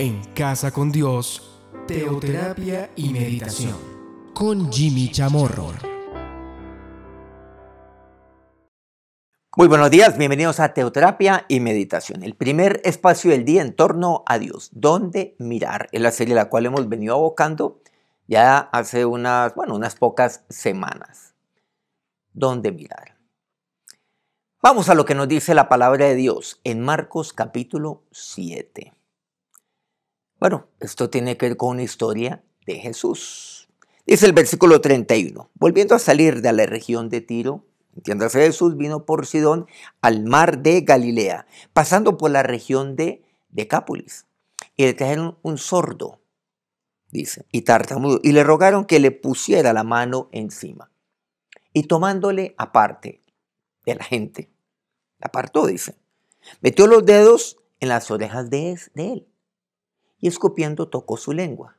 en Casa con Dios, Teoterapia y Meditación, con Jimmy Chamorro. Muy buenos días, bienvenidos a Teoterapia y Meditación, el primer espacio del día en torno a Dios, ¿Dónde mirar, es la serie a la cual hemos venido abocando ya hace unas, bueno, unas pocas semanas. ¿Dónde mirar? Vamos a lo que nos dice la palabra de Dios en Marcos capítulo 7. Bueno, esto tiene que ver con una historia de Jesús. Dice el versículo 31, volviendo a salir de la región de Tiro, entiéndase Jesús vino por Sidón al mar de Galilea, pasando por la región de Decápolis, y le trajeron un sordo, dice, y tartamudo, y le rogaron que le pusiera la mano encima. Y tomándole aparte de la gente, la apartó, dice, metió los dedos en las orejas de él y escupiendo tocó su lengua.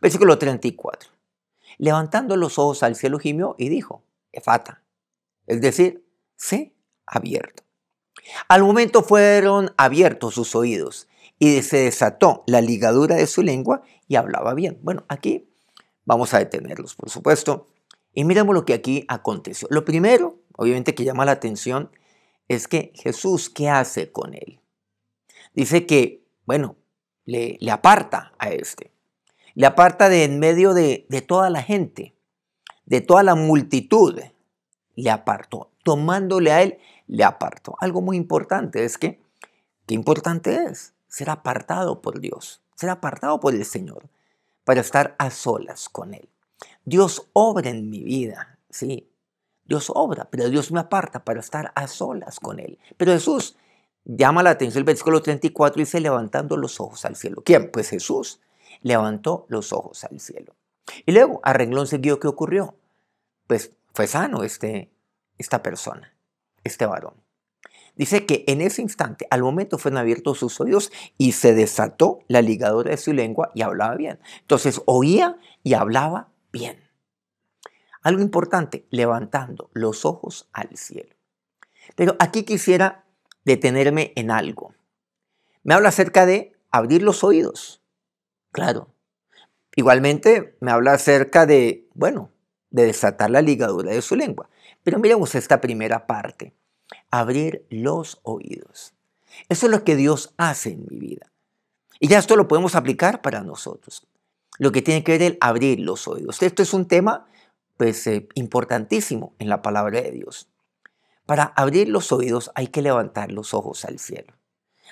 Versículo 34. Levantando los ojos al cielo gimió y dijo, Efata, es decir, se abierto. Al momento fueron abiertos sus oídos y se desató la ligadura de su lengua y hablaba bien. Bueno, aquí vamos a detenerlos, por supuesto, y miremos lo que aquí aconteció. Lo primero, obviamente, que llama la atención es que Jesús, ¿qué hace con él? Dice que, bueno, le, aparta a este. Le aparta de en medio de, toda la gente, de toda la multitud. Le apartó. Tomándole a él, le apartó. Algo muy importante es que, qué importante es ser apartado por Dios, ser apartado por el Señor, para estar a solas con Él. Dios obra en mi vida, sí, Dios obra, pero Dios me aparta para estar a solas con Él. Pero Jesús Llama la atención el versículo 34 y dice, levantando los ojos al cielo. ¿Quién? Pues Jesús levantó los ojos al cielo. Y luego, a renglón seguido, ¿qué ocurrió? Pues fue sano este, esta persona, este varón. Dice que en ese instante, al momento, fueron abiertos sus oídos y se desató la ligadura de su lengua y hablaba bien. Entonces oía y hablaba bien. Algo importante, levantando los ojos al cielo. Pero aquí quisiera detenerme en algo. Me habla acerca de abrir los oídos, claro. Igualmente me habla acerca de, bueno, de desatar la ligadura de su lengua. Pero miremos esta primera parte, abrir los oídos. Eso es lo que Dios hace en mi vida. Y ya esto lo podemos aplicar para nosotros. Lo que tiene que ver el abrir los oídos. Esto es un tema pues, eh, importantísimo en la palabra de Dios. Para abrir los oídos hay que levantar los ojos al cielo.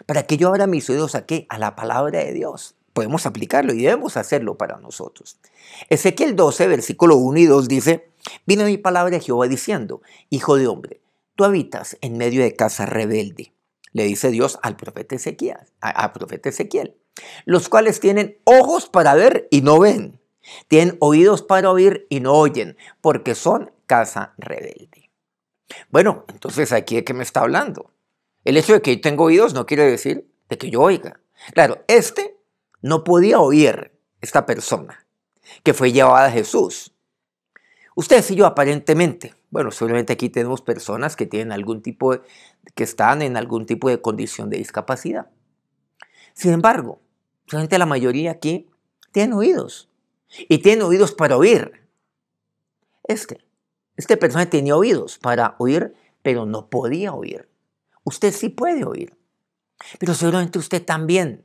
Para que yo abra mis oídos a qué? A la palabra de Dios. Podemos aplicarlo y debemos hacerlo para nosotros. Ezequiel 12, versículo 1 y 2 dice, vino mi palabra a Jehová diciendo, Hijo de hombre, tú habitas en medio de casa rebelde, le dice Dios al profeta Ezequiel, al profeta Ezequiel los cuales tienen ojos para ver y no ven, tienen oídos para oír y no oyen, porque son casa rebelde. Bueno, entonces aquí de qué me está hablando. El hecho de que yo tengo oídos no quiere decir de que yo oiga. Claro, este no podía oír esta persona que fue llevada a Jesús. Ustedes y yo aparentemente, bueno, solamente aquí tenemos personas que tienen algún tipo que están en algún tipo de condición de discapacidad. Sin embargo, solamente la mayoría aquí tienen oídos y tienen oídos para oír. Este este personaje tenía oídos para oír, pero no podía oír. Usted sí puede oír, pero seguramente usted también,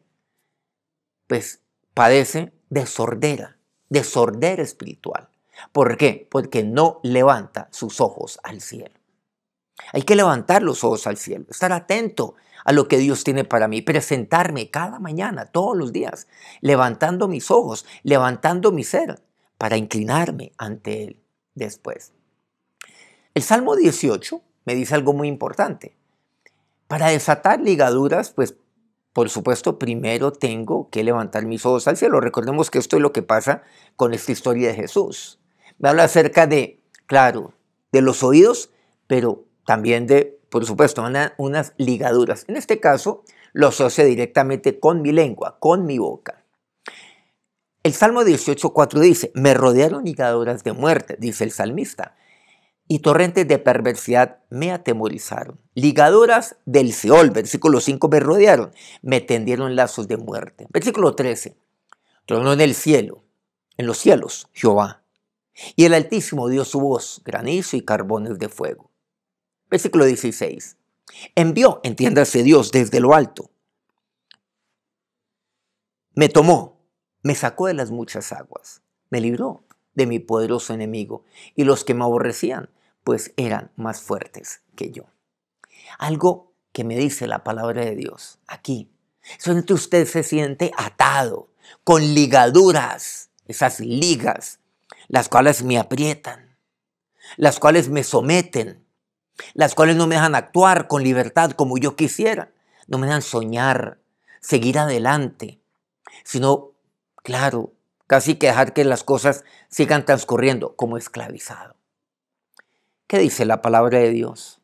pues, padece de sordera, de sordera espiritual. ¿Por qué? Porque no levanta sus ojos al cielo. Hay que levantar los ojos al cielo, estar atento a lo que Dios tiene para mí, presentarme cada mañana, todos los días, levantando mis ojos, levantando mi ser para inclinarme ante Él después. El Salmo 18 me dice algo muy importante. Para desatar ligaduras, pues por supuesto primero tengo que levantar mis ojos al cielo. Recordemos que esto es lo que pasa con esta historia de Jesús. Me habla acerca de, claro, de los oídos, pero también de, por supuesto, unas ligaduras. En este caso, lo asocia directamente con mi lengua, con mi boca. El Salmo 18.4 dice, me rodearon ligaduras de muerte, dice el salmista y torrentes de perversidad me atemorizaron. Ligadoras del Seol, versículo 5, me rodearon, me tendieron lazos de muerte. Versículo 13, tronó en el cielo, en los cielos, Jehová, y el Altísimo dio su voz, granizo y carbones de fuego. Versículo 16, envió, entiéndase Dios, desde lo alto, me tomó, me sacó de las muchas aguas, me libró de mi poderoso enemigo, y los que me aborrecían, pues eran más fuertes que yo. Algo que me dice la palabra de Dios aquí. Solamente usted se siente atado, con ligaduras, esas ligas, las cuales me aprietan, las cuales me someten, las cuales no me dejan actuar con libertad como yo quisiera, no me dejan soñar, seguir adelante, sino, claro, casi que dejar que las cosas sigan transcurriendo como esclavizado. ¿Qué dice la palabra de Dios?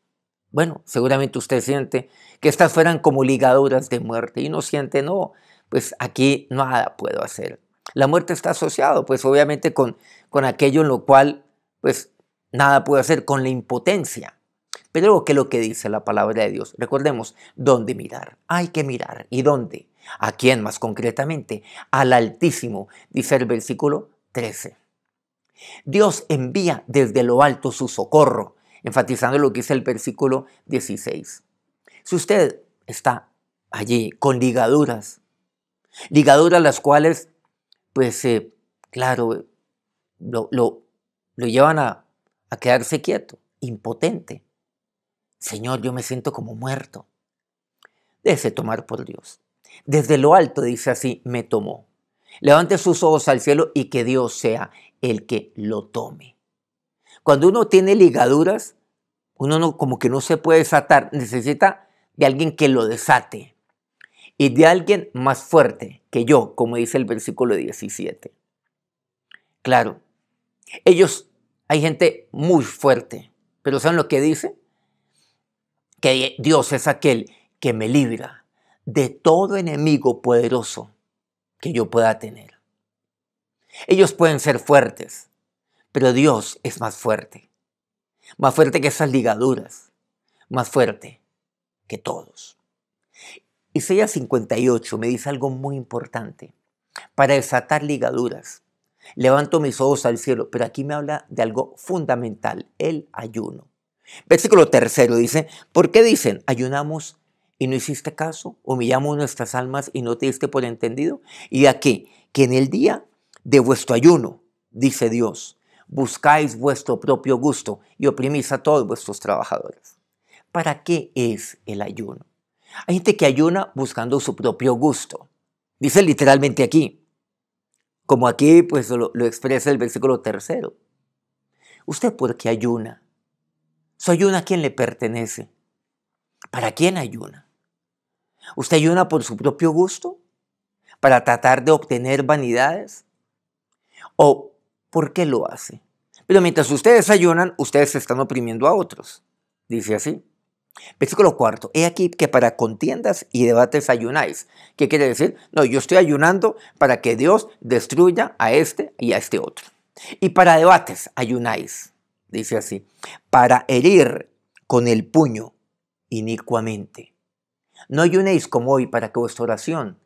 Bueno, seguramente usted siente que estas fueran como ligaduras de muerte y no siente, no, pues aquí nada puedo hacer. La muerte está asociada, pues obviamente con, con aquello en lo cual, pues nada puedo hacer, con la impotencia. Pero ¿qué es lo que dice la palabra de Dios? Recordemos, ¿dónde mirar? Hay que mirar. ¿Y dónde? ¿A quién más concretamente? Al Altísimo, dice el versículo 13. Dios envía desde lo alto su socorro, enfatizando lo que dice el versículo 16. Si usted está allí con ligaduras, ligaduras las cuales, pues eh, claro, lo, lo, llevan a, a quedarse quieto, impotente. Señor, yo me siento como muerto. Déjese tomar por Dios. Desde lo alto, dice así, me tomó. Levante sus ojos al cielo y que Dios sea el que lo tome. Cuando uno tiene ligaduras, uno no, como que no se puede desatar, necesita de alguien que lo desate y de alguien más fuerte que yo, como dice el versículo 17. Claro, ellos, hay gente muy fuerte, pero ¿saben lo que dice? Que Dios es aquel que me libra de todo enemigo poderoso que yo pueda tener. Ellos pueden ser fuertes, pero Dios es más fuerte. Más fuerte que esas ligaduras. Más fuerte que todos. Isaías 58 me dice algo muy importante. Para desatar ligaduras, levanto mis ojos al cielo, pero aquí me habla de algo fundamental, el ayuno. Versículo tercero dice, ¿por qué dicen ayunamos y no hiciste caso, humillamos nuestras almas y no te diste por entendido. Y aquí, que en el día de vuestro ayuno, dice Dios, buscáis vuestro propio gusto y oprimís a todos vuestros trabajadores. ¿Para qué es el ayuno? Hay gente que ayuna buscando su propio gusto. Dice literalmente aquí, como aquí pues lo, expresa el versículo tercero. ¿Usted por qué ayuna? Su ayuna a quién le pertenece. ¿Para quién ayuna? ¿Usted ayuna por su propio gusto? ¿Para tratar de obtener vanidades? ¿O por qué lo hace? Pero mientras ustedes ayunan, ustedes están oprimiendo a otros. Dice así. Versículo cuarto. He aquí que para contiendas y debates ayunáis. ¿Qué quiere decir? No, yo estoy ayunando para que Dios destruya a este y a este otro. Y para debates ayunáis. Dice así. Para herir con el puño inicuamente. No ayunéis como hoy para que vuestra oración,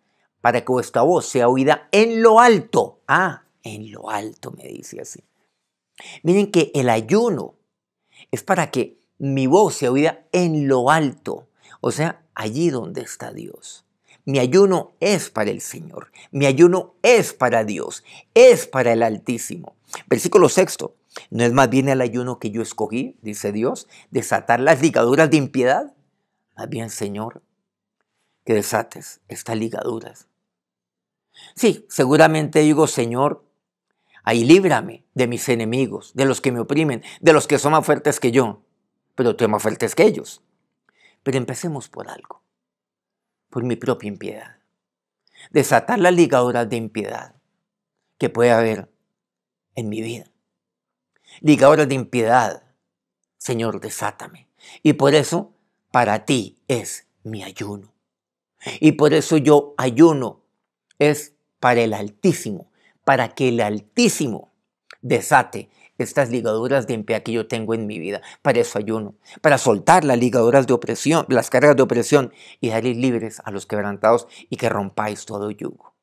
para que vuestra voz sea oída en lo alto. Ah, en lo alto, me dice así. Miren que el ayuno es para que mi voz sea oída en lo alto, o sea, allí donde está Dios. Mi ayuno es para el Señor, mi ayuno es para Dios, es para el Altísimo. Versículo sexto, ¿no es más bien el ayuno que yo escogí, dice Dios, desatar las ligaduras de impiedad? Más bien, Señor, que desates estas ligaduras. Sí, seguramente digo, Señor, ahí líbrame de mis enemigos, de los que me oprimen, de los que son más fuertes que yo, pero tú más fuertes que ellos. Pero empecemos por algo, por mi propia impiedad. Desatar las ligaduras de impiedad que puede haber en mi vida. Ligaduras de impiedad, Señor, desátame. Y por eso, para ti es mi ayuno. Y por eso yo ayuno. Es para el Altísimo, para que el Altísimo desate estas ligaduras de empea que yo tengo en mi vida. Para eso ayuno, para soltar las ligaduras de opresión, las cargas de opresión y salir libres a los quebrantados y que rompáis todo yugo.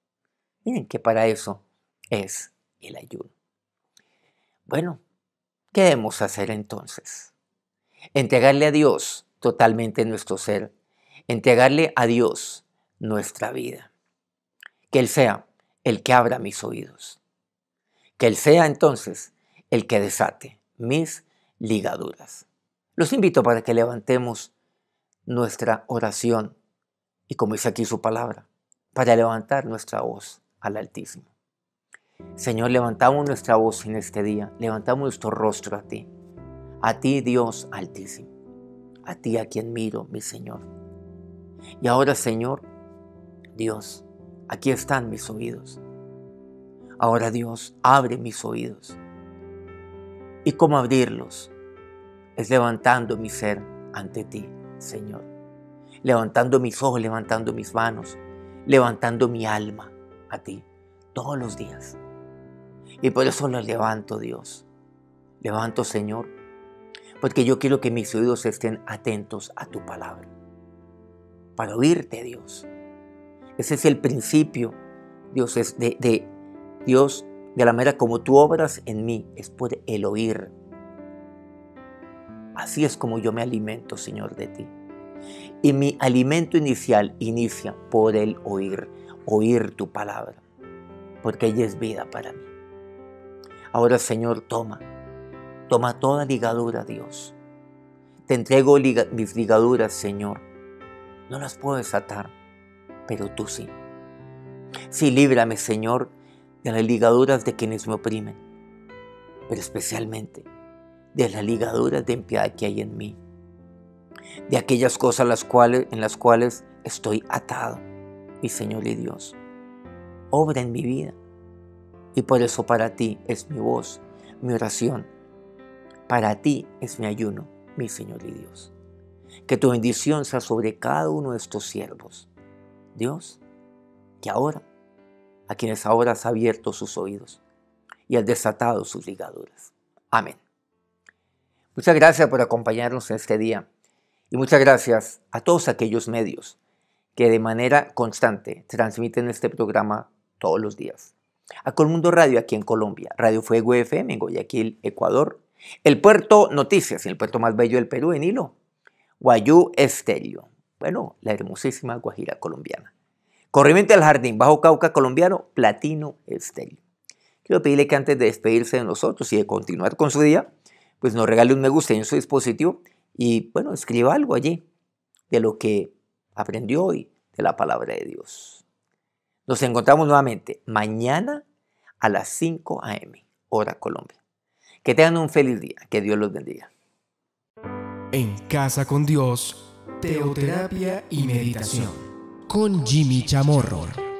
Miren que para eso es el ayuno. Bueno, ¿qué debemos hacer entonces? Entregarle a Dios totalmente nuestro ser entregarle a Dios nuestra vida. Que Él sea el que abra mis oídos. Que Él sea entonces el que desate mis ligaduras. Los invito para que levantemos nuestra oración y como dice aquí su palabra, para levantar nuestra voz al Altísimo. Señor, levantamos nuestra voz en este día, levantamos nuestro rostro a ti, a ti Dios Altísimo, a ti a quien miro, mi Señor. Y ahora, Señor, Dios, aquí están mis oídos. Ahora, Dios, abre mis oídos. ¿Y cómo abrirlos? Es levantando mi ser ante ti, Señor. Levantando mis ojos, levantando mis manos, levantando mi alma a ti todos los días. Y por eso los levanto, Dios. Levanto, Señor, porque yo quiero que mis oídos estén atentos a tu palabra para oírte, Dios. Ese es el principio, Dios, es de, Dios, de la manera como tú obras en mí, es por el oír. Así es como yo me alimento, Señor, de ti. Y mi alimento inicial inicia por el oír, oír tu palabra, porque ella es vida para mí. Ahora, Señor, toma, toma toda ligadura, Dios. Te entrego mis ligaduras, Señor no las puedo desatar, pero tú sí. Sí, líbrame, Señor, de las ligaduras de quienes me oprimen, pero especialmente de las ligaduras de impiedad que hay en mí, de aquellas cosas las cuales, en las cuales estoy atado, mi Señor y Dios. Obra en mi vida. Y por eso para ti es mi voz, mi oración. Para ti es mi ayuno, mi Señor y Dios que tu bendición sea sobre cada uno de estos siervos. Dios, que ahora, a quienes ahora has abierto sus oídos y has desatado sus ligaduras. Amén. Muchas gracias por acompañarnos en este día y muchas gracias a todos aquellos medios que de manera constante transmiten este programa todos los días. A Colmundo Radio aquí en Colombia, Radio Fuego FM en Guayaquil, Ecuador, El Puerto Noticias, el puerto más bello del Perú, en Hilo, Guayú Estéreo. Bueno, la hermosísima Guajira colombiana. Corriente al Jardín, Bajo Cauca colombiano, Platino Estéreo. Quiero pedirle que antes de despedirse de nosotros y de continuar con su día, pues nos regale un me gusta en su dispositivo y, bueno, escriba algo allí de lo que aprendió hoy de la palabra de Dios. Nos encontramos nuevamente mañana a las 5 a.m., hora Colombia. Que tengan un feliz día. Que Dios los bendiga en Casa con Dios, Teoterapia y Meditación, con Jimmy Chamorro.